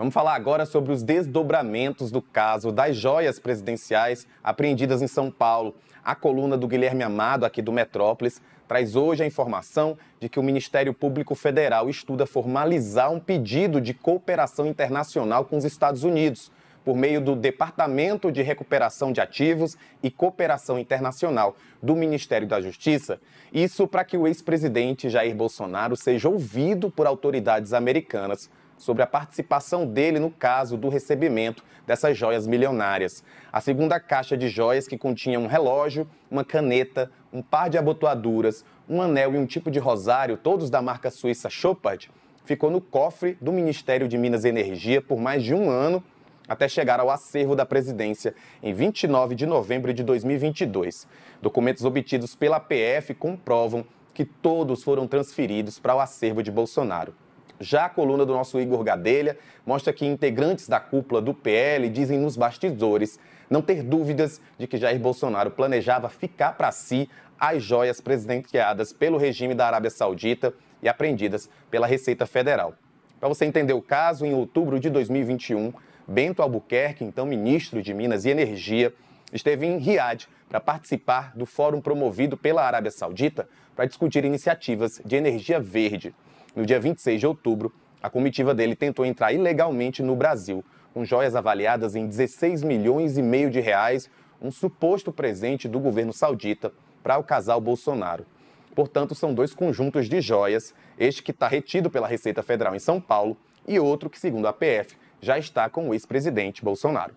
Vamos falar agora sobre os desdobramentos do caso das joias presidenciais apreendidas em São Paulo. A coluna do Guilherme Amado, aqui do Metrópolis, traz hoje a informação de que o Ministério Público Federal estuda formalizar um pedido de cooperação internacional com os Estados Unidos, por meio do Departamento de Recuperação de Ativos e Cooperação Internacional do Ministério da Justiça, isso para que o ex-presidente Jair Bolsonaro seja ouvido por autoridades americanas sobre a participação dele no caso do recebimento dessas joias milionárias. A segunda caixa de joias, que continha um relógio, uma caneta, um par de abotoaduras, um anel e um tipo de rosário, todos da marca suíça Chopard, ficou no cofre do Ministério de Minas e Energia por mais de um ano até chegar ao acervo da presidência em 29 de novembro de 2022. Documentos obtidos pela PF comprovam que todos foram transferidos para o acervo de Bolsonaro. Já a coluna do nosso Igor Gadelha mostra que integrantes da cúpula do PL dizem nos bastidores não ter dúvidas de que Jair Bolsonaro planejava ficar para si as joias presidenciadas pelo regime da Arábia Saudita e apreendidas pela Receita Federal. Para você entender o caso, em outubro de 2021, Bento Albuquerque, então ministro de Minas e Energia, esteve em Riad para participar do fórum promovido pela Arábia Saudita para discutir iniciativas de energia verde. No dia 26 de outubro, a comitiva dele tentou entrar ilegalmente no Brasil, com joias avaliadas em 16 milhões e meio de reais, um suposto presente do governo saudita para o casal Bolsonaro. Portanto, são dois conjuntos de joias, este que está retido pela Receita Federal em São Paulo e outro que, segundo a PF, já está com o ex-presidente Bolsonaro.